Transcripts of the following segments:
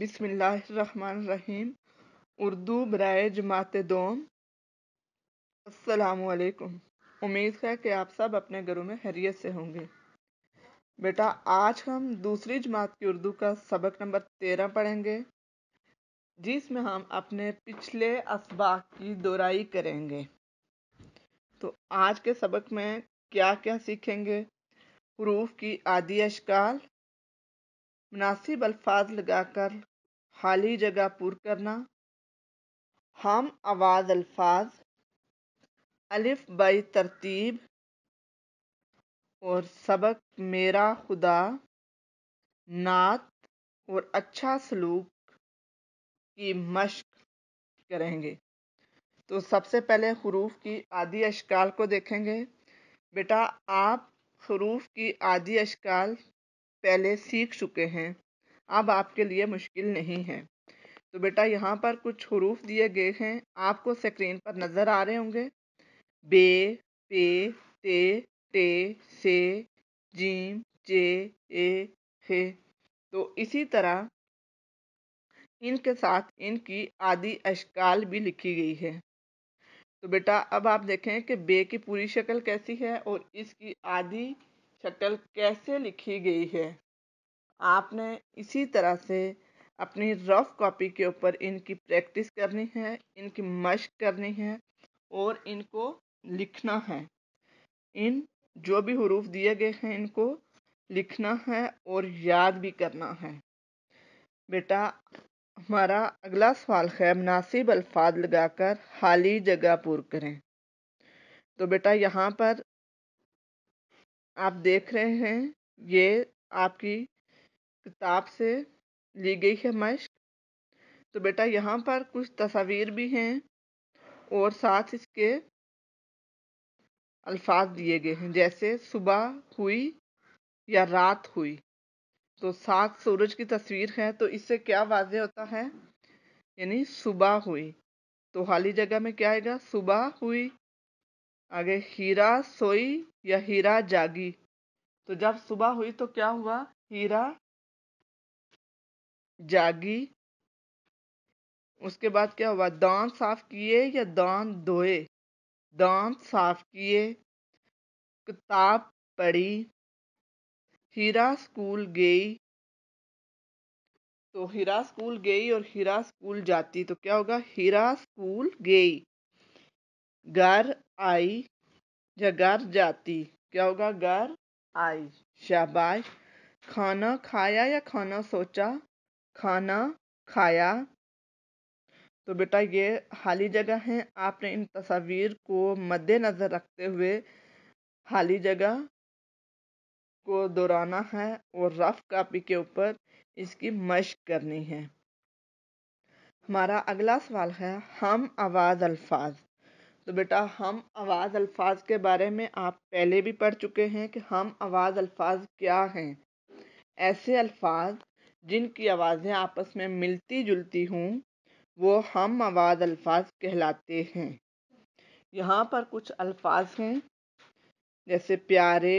बिस्मिल्लाहिर्रहमानिर्रहीम उर्दू बरए जमात दोम असलकुम उम्मीद है कि आप सब अपने घरों में हैरियत से होंगे बेटा आज हम दूसरी जमात की उर्दू का सबक नंबर तेरह पढ़ेंगे जिसमें हम अपने पिछले इसबाक की दोराई करेंगे तो आज के सबक में क्या क्या सीखेंगे हरूफ की आदि अशकाल मुनासिब अल्फाज लगाकर खाली जगह पुर करना हम आवाज़ अल्फाज अलिफ बाई तरतीब और सबक मेरा खुदा नात और अच्छा सलूक की मश्क करेंगे तो सबसे पहले हरूफ की आदि अशकाल को देखेंगे बेटा आप हरूफ की आदि अशकाल पहले सीख चुके हैं अब आपके लिए मुश्किल नहीं है तो बेटा यहाँ पर कुछ हरूफ दिए गए हैं आपको स्क्रीन पर नज़र आ रहे होंगे बे पे ते टे से जीम जे ए हे तो इसी तरह इनके साथ इनकी आदि अशकाल भी लिखी गई है तो बेटा अब आप देखें कि बे की पूरी शक्ल कैसी है और इसकी आदि शटल कैसे लिखी गई है आपने इसी तरह से अपनी रफ कॉपी के ऊपर इनकी प्रैक्टिस करनी है इनकी मश्क करनी है और इनको लिखना है इन जो भी हरूफ दिए गए हैं इनको लिखना है और याद भी करना है बेटा हमारा अगला सवाल है मुनासिब अल्फाज लगाकर खाली जगह पूर करें तो बेटा यहाँ पर आप देख रहे हैं ये आपकी किताब से ली गई है मश्क तो बेटा यहाँ पर कुछ तस्वीर भी हैं और साथ इसके अल्फाज दिए गए हैं जैसे सुबह हुई या रात हुई तो सात सूरज की तस्वीर है तो इससे क्या वाजे होता है यानी सुबह हुई तो खाली जगह में क्या आएगा सुबह हुई आगे हीरा सोई या हीरा जागी तो जब सुबह हुई तो क्या हुआ हीरा जागी उसके बाद क्या हुआ दांत साफ किए या दांत धोए दांत साफ किए किताब पढ़ी हीरा स्कूल गई तो हीरा स्कूल गई और हीरा स्कूल जाती तो क्या होगा हीरा स्कूल गई घर आई जगार जाती क्या होगा गर आई शाबाश खाना खाया या खाना सोचा खाना खाया तो बेटा ये हाली जगह है आपने इन तस्वीर को मद्देनज़र रखते हुए हाली जगह को दोहराना है और रफ कापी के ऊपर इसकी मश्क करनी है हमारा अगला सवाल है हम आवाज़ अल्फाज तो बेटा हम आवाज़ अल्फाज के बारे में आप पहले भी पढ़ चुके हैं कि हम आवाज़ अल्फाज क्या हैं ऐसे अल्फाज जिनकी आवाज़ें आपस में मिलती जुलती हों वो हम आवाज़ अल्फाज कहलाते हैं यहाँ पर कुछ अल्फाज हैं जैसे प्यारे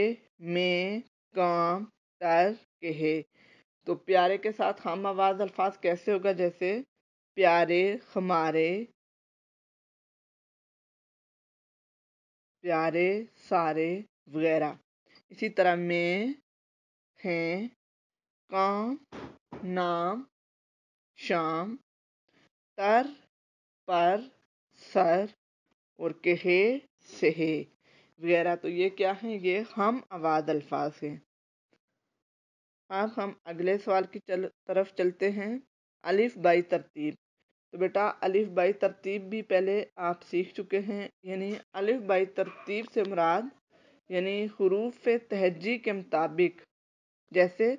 में काम तर कहे तो प्यारे के साथ हम आवाज़ अल्फाज कैसे होगा जैसे प्यारे हमारे प्यारे सारे वगैरह इसी तरह में हैं काम नाम शाम तर पर सर और कहे सहे वगैरह तो ये क्या है ये हम आवाज़ अल्फाज हैं अब हम अगले सवाल की चल तरफ चलते हैं अलिफ बाई तरतीब तो बेटा अलिफ बाई तरतीब भी पहले आप सीख चुके हैं यानी अलिफ बाई तरतीब से मुराद यानी हरूफ तहजी के मुताबिक जैसे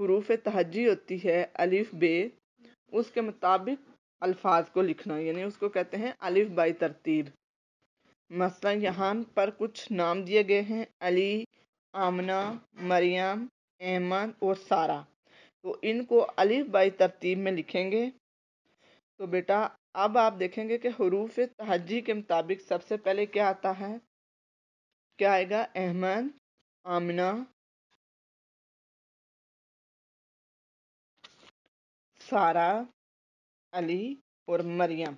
हरूफ तहजी होती है अलिफ बे उसके मुताबिक अल्फाज को लिखना यानी उसको कहते हैं अलिफ बाई तरतीब मसला यहाँ पर कुछ नाम दिए गए हैं अली आमना मरियम अहमद और सारा तो इनको अलिफ बाई तरतीब में लिखेंगे तो बेटा अब आप देखेंगे कि हरूफ तहजी के मुताबिक सबसे पहले क्या आता है क्या आएगा अहमद आमना सारा अली और मरियम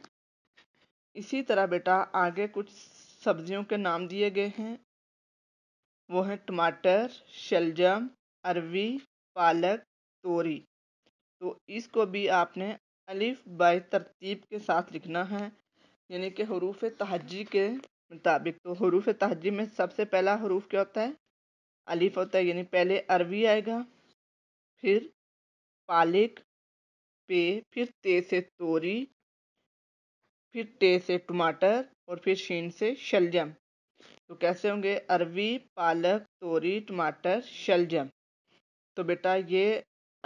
इसी तरह बेटा आगे कुछ सब्जियों के नाम दिए गए हैं वो हैं टमाटर शलजम अरवी पालक तोरी तो इसको भी आपने अलिफ़ बाय तरतीब के साथ लिखना है यानी कि हरूफ तहजी के मुताबिक तो हरूफ तहजी में सबसे पहला हरूफ क्या होता है अलिफ़ होता है यानी पहले अरबी आएगा फिर पालिक पे फिर ते से तोरी फिर टे से टमाटर और फिर शीन से शलजम तो कैसे होंगे अरवी पालक तोरी टमाटर शलजम तो बेटा ये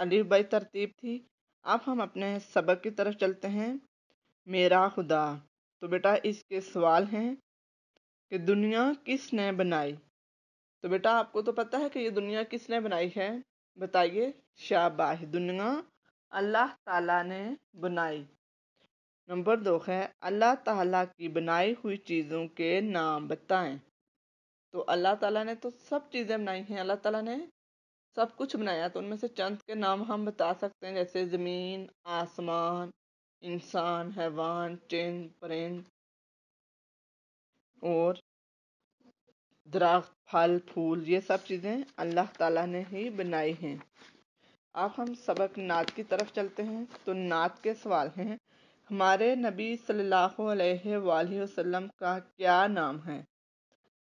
अलिफ बाई तरतीब थी अब हम अपने सबक की तरफ चलते हैं मेरा खुदा तो बेटा इसके सवाल हैं कि दुनिया किसने बनाई तो बेटा आपको तो पता है कि ये दुनिया किसने बनाई है बताइए शाबाश दुनिया अल्लाह ताला ने बनाई नंबर दो है अल्लाह ताला की बनाई हुई चीज़ों के नाम बताएं तो अल्लाह ताला ने तो सब चीज़ें बनाई हैं अल्लाह ताला ने सब कुछ बनाया तो उनमें से चंद के नाम हम बता सकते हैं जैसे ज़मीन आसमान इंसान हैवान चिंद परिंद और दरख्त फल फूल ये सब चीज़ें अल्लाह ताला ने ही बनाई हैं अब हम सबक नात की तरफ चलते हैं तो नात के सवाल हैं हमारे नबी सल्लल्लाहु अलैहि वसल्लम का क्या नाम है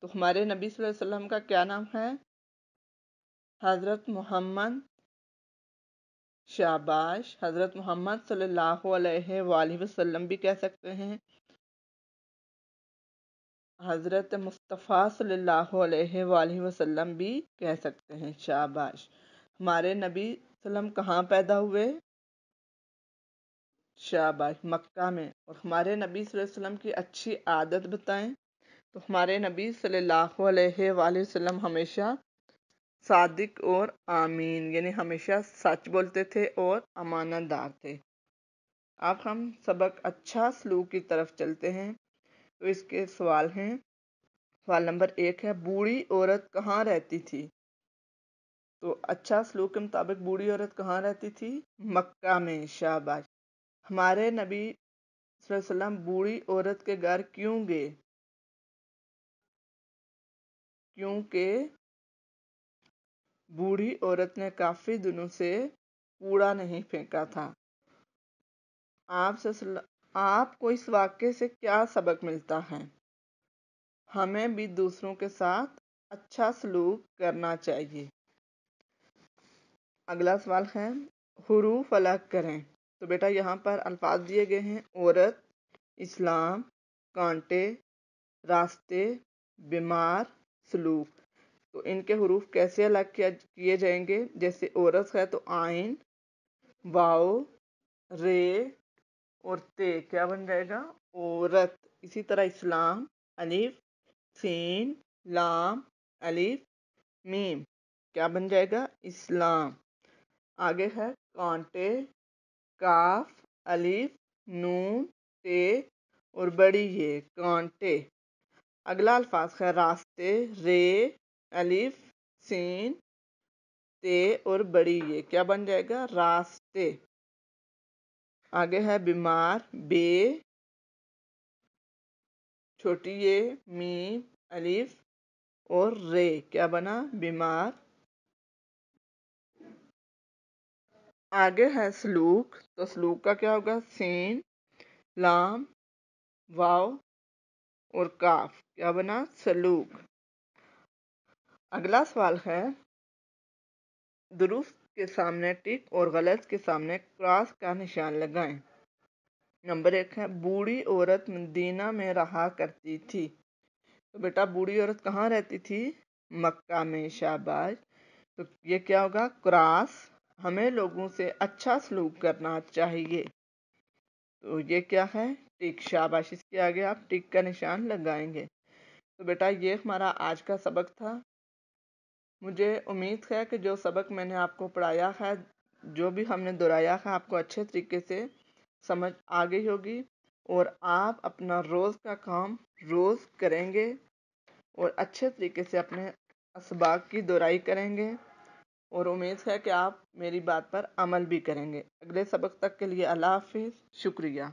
तो हमारे नबी वसल्लम का क्या नाम है हज़रत मोहम्मद शाबाश हज़रत मोहम्मद सल्लल्लाहु अलैहि वसल्लम भी कह सकते हैं हज़रत मुस्तफ़ा सल्लल्लाहु अलैहि वसल्लम भी कह सकते हैं शाबाश हमारे नबी वसल्लम कहाँ पैदा हुए शाबाश मक्का में और हमारे नबी वसल्लम की अच्छी आदत बताएं तो हमारे नबी सल्लल्लाहु अलैहि वसल्लम हमेशा सादिक और आमीन यानी हमेशा सच बोलते थे और अमानतदार थे अब हम सबक अच्छा सलूक की तरफ चलते हैं तो इसके सवाल हैं सवाल नंबर एक है बूढ़ी औरत कहाँ रहती थी तो अच्छा सलूक के मुताबिक बूढ़ी औरत कहाँ रहती थी मक्का में शाबाश हमारे नबी वसल्लम बूढ़ी औरत के घर क्यों गए क्योंकि बूढ़ी औरत ने काफ़ी दिनों से कूड़ा नहीं फेंका था आपसे आपको इस वाक्य से क्या सबक मिलता है हमें भी दूसरों के साथ अच्छा सलूक करना चाहिए अगला सवाल है हरूफ अलग करें तो बेटा यहाँ पर अल्फाज दिए गए हैं औरत इस्लाम कांटे रास्ते बीमार सलूक तो इनके हरूफ कैसे अलग किया किए जाएंगे जैसे औरस है तो आइन वाओ रे और ते क्या बन जाएगा औरत इसी तरह इस्लाम अलिफ सीन लाम अलिफ मीम क्या बन जाएगा इस्लाम आगे है कांटे काफ अलिफ नून ते और बड़ी ये कांटे अगला अल्फाज है रास्ते रे अलिफ सीन ते और बड़ी ये क्या बन जाएगा रास्ते आगे है बीमार बे छोटी ये मी अलिफ और रे क्या बना बीमार आगे है सलूक तो सलूक का क्या होगा सीन लाम वाव और काफ क्या बना सलूक अगला सवाल है दुरुस्त के सामने टिक और गलत के सामने क्रॉस का निशान लगाएं नंबर एक है बूढ़ी औरत मदीना में रहा करती थी तो बेटा बूढ़ी औरत कहाँ रहती थी मक्का में शाबाज तो ये क्या होगा क्रॉस हमें लोगों से अच्छा सलूक करना चाहिए तो ये क्या है टिक शाबाश इसके आगे आप टिक का निशान लगाएंगे तो बेटा ये हमारा आज का सबक था मुझे उम्मीद है कि जो सबक मैंने आपको पढ़ाया है जो भी हमने दोहराया है आपको अच्छे तरीके से समझ आ गई होगी और आप अपना रोज़ का काम रोज़ करेंगे और अच्छे तरीके से अपने इसबाक की दोहराई करेंगे और उम्मीद है कि आप मेरी बात पर अमल भी करेंगे अगले सबक तक के लिए अल्लाह हाफिज़ शुक्रिया